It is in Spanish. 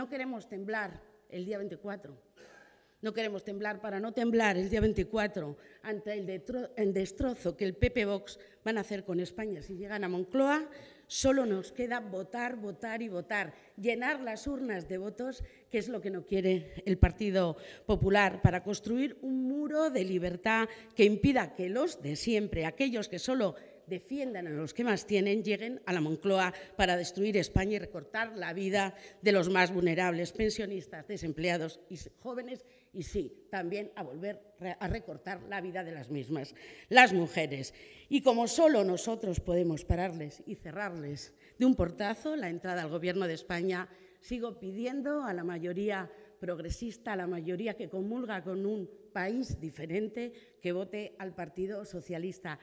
No queremos temblar el día 24. No queremos temblar para no temblar el día 24 ante el, destrozo que el PP Vox van a hacer con España. Si llegan a Moncloa, solo nos queda votar, votar y votar, llenar las urnas de votos, que es lo que no quiere el Partido Popular, para construir un muro de libertad que impida que los de siempre, aquellos que solo defiendan a los que más tienen, lleguen a la Moncloa para destruir España y recortar la vida de los más vulnerables, pensionistas, desempleados y jóvenes, y sí, también a volver a recortar la vida de las mismas, las mujeres. Y como solo nosotros podemos pararles y cerrarles de un portazo la entrada al Gobierno de España, sigo pidiendo a la mayoría progresista, a la mayoría que comulga con un país diferente, que vote al Partido Socialista.